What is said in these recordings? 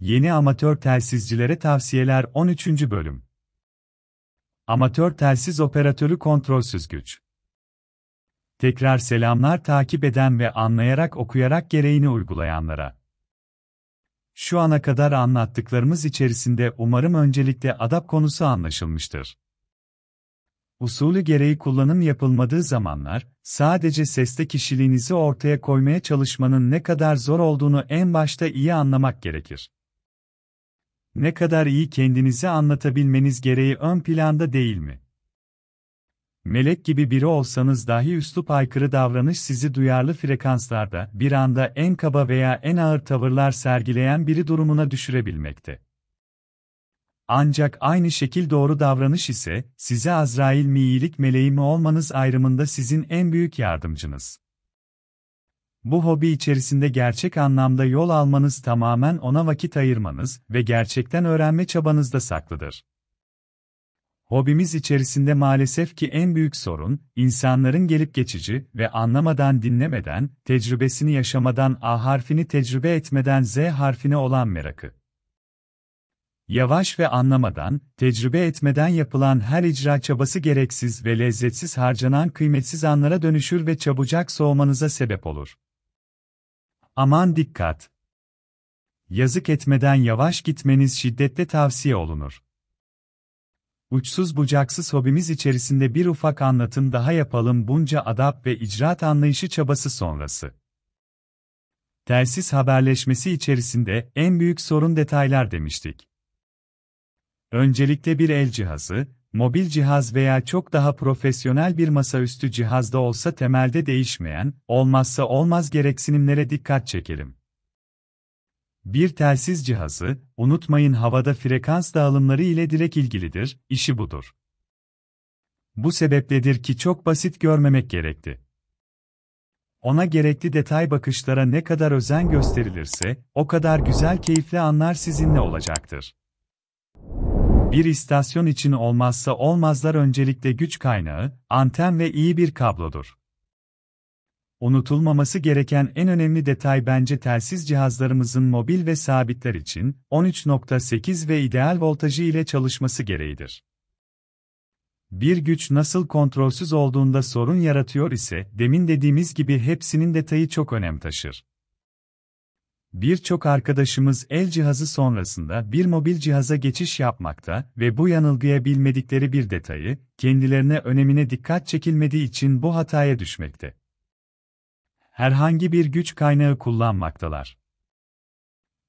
Yeni amatör telsizcilere tavsiyeler 13. bölüm. Amatör telsiz operatörü kontrolsüz güç. Tekrar selamlar takip eden ve anlayarak okuyarak gereğini uygulayanlara. Şu ana kadar anlattıklarımız içerisinde umarım öncelikle adap konusu anlaşılmıştır. Usulü gereği kullanım yapılmadığı zamanlar, sadece seste kişiliğinizi ortaya koymaya çalışmanın ne kadar zor olduğunu en başta iyi anlamak gerekir. Ne kadar iyi kendinizi anlatabilmeniz gereği ön planda değil mi? Melek gibi biri olsanız dahi üslup aykırı davranış sizi duyarlı frekanslarda bir anda en kaba veya en ağır tavırlar sergileyen biri durumuna düşürebilmekte. Ancak aynı şekil doğru davranış ise, size Azrail mi iyilik meleği mi olmanız ayrımında sizin en büyük yardımcınız. Bu hobi içerisinde gerçek anlamda yol almanız tamamen ona vakit ayırmanız ve gerçekten öğrenme çabanızda saklıdır. Hobimiz içerisinde maalesef ki en büyük sorun, insanların gelip geçici ve anlamadan dinlemeden, tecrübesini yaşamadan A harfini tecrübe etmeden Z harfine olan merakı. Yavaş ve anlamadan, tecrübe etmeden yapılan her icra çabası gereksiz ve lezzetsiz harcanan kıymetsiz anlara dönüşür ve çabucak soğumanıza sebep olur aman dikkat. Yazık etmeden yavaş gitmeniz şiddetle tavsiye olunur. Uçsuz bucaksız hobimiz içerisinde bir ufak anlatım daha yapalım bunca adap ve icraat anlayışı çabası sonrası. Telsiz haberleşmesi içerisinde en büyük sorun detaylar demiştik. Öncelikle bir el cihazı, mobil cihaz veya çok daha profesyonel bir masaüstü cihazda olsa temelde değişmeyen, olmazsa olmaz gereksinimlere dikkat çekelim. Bir telsiz cihazı, unutmayın havada frekans dağılımları ile direkt ilgilidir, işi budur. Bu sebepledir ki çok basit görmemek gerekti. Ona gerekli detay bakışlara ne kadar özen gösterilirse, o kadar güzel keyifli anlar sizinle olacaktır. Bir istasyon için olmazsa olmazlar öncelikle güç kaynağı, anten ve iyi bir kablodur. Unutulmaması gereken en önemli detay bence telsiz cihazlarımızın mobil ve sabitler için 13.8 ve ideal voltajı ile çalışması gereğidir. Bir güç nasıl kontrolsüz olduğunda sorun yaratıyor ise, demin dediğimiz gibi hepsinin detayı çok önem taşır. Birçok arkadaşımız el cihazı sonrasında bir mobil cihaza geçiş yapmakta ve bu yanılgıya bilmedikleri bir detayı, kendilerine önemine dikkat çekilmediği için bu hataya düşmekte. Herhangi bir güç kaynağı kullanmaktalar.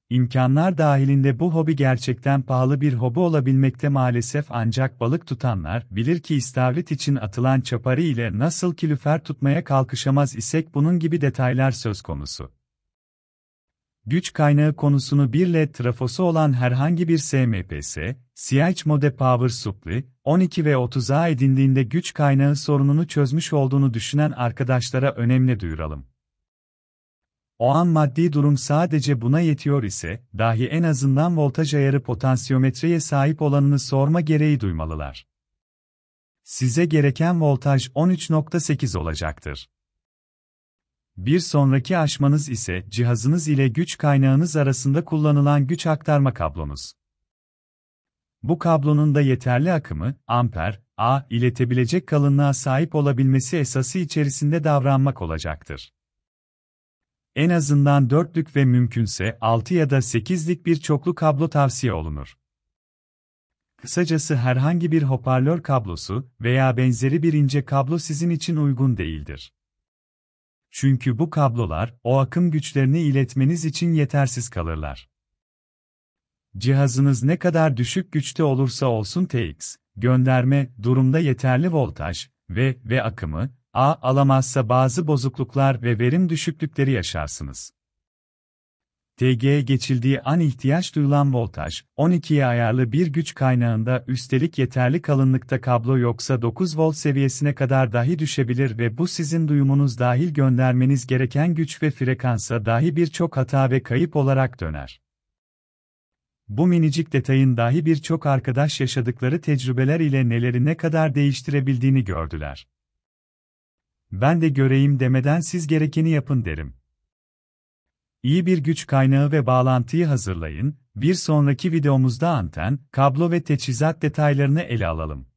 İmkanlar dahilinde bu hobi gerçekten pahalı bir hobi olabilmekte maalesef ancak balık tutanlar bilir ki istavrit için atılan çaparı ile nasıl kilüfer tutmaya kalkışamaz isek bunun gibi detaylar söz konusu güç kaynağı konusunu bir led trafosu olan herhangi bir SMPS, CH Mode Power Supply, 12 ve 30'a edindiğinde güç kaynağı sorununu çözmüş olduğunu düşünen arkadaşlara önemli duyuralım. O an maddi durum sadece buna yetiyor ise, dahi en azından voltaj ayarı potansiyometreye sahip olanını sorma gereği duymalılar. Size gereken voltaj 13.8 olacaktır. Bir sonraki aşmanız ise cihazınız ile güç kaynağınız arasında kullanılan güç aktarma kablonuz. Bu kablonun da yeterli akımı, amper, A iletebilecek kalınlığa sahip olabilmesi esası içerisinde davranmak olacaktır. En azından 4'lük ve mümkünse 6 ya da 8'lik bir çoklu kablo tavsiye olunur. Kısacası herhangi bir hoparlör kablosu veya benzeri bir ince kablo sizin için uygun değildir. Çünkü bu kablolar, o akım güçlerini iletmeniz için yetersiz kalırlar. Cihazınız ne kadar düşük güçte olursa olsun TX, gönderme, durumda yeterli voltaj ve ve akımı, A alamazsa bazı bozukluklar ve verim düşüklükleri yaşarsınız. TG'ye geçildiği an ihtiyaç duyulan voltaj, 12'ye ayarlı bir güç kaynağında üstelik yeterli kalınlıkta kablo yoksa 9 volt seviyesine kadar dahi düşebilir ve bu sizin duyumunuz dahil göndermeniz gereken güç ve frekansa dahi birçok hata ve kayıp olarak döner. Bu minicik detayın dahi birçok arkadaş yaşadıkları tecrübeler ile neleri ne kadar değiştirebildiğini gördüler. Ben de göreyim demeden siz gerekeni yapın derim iyi bir güç kaynağı ve bağlantıyı hazırlayın, bir sonraki videomuzda anten, kablo ve teçhizat detaylarını ele alalım.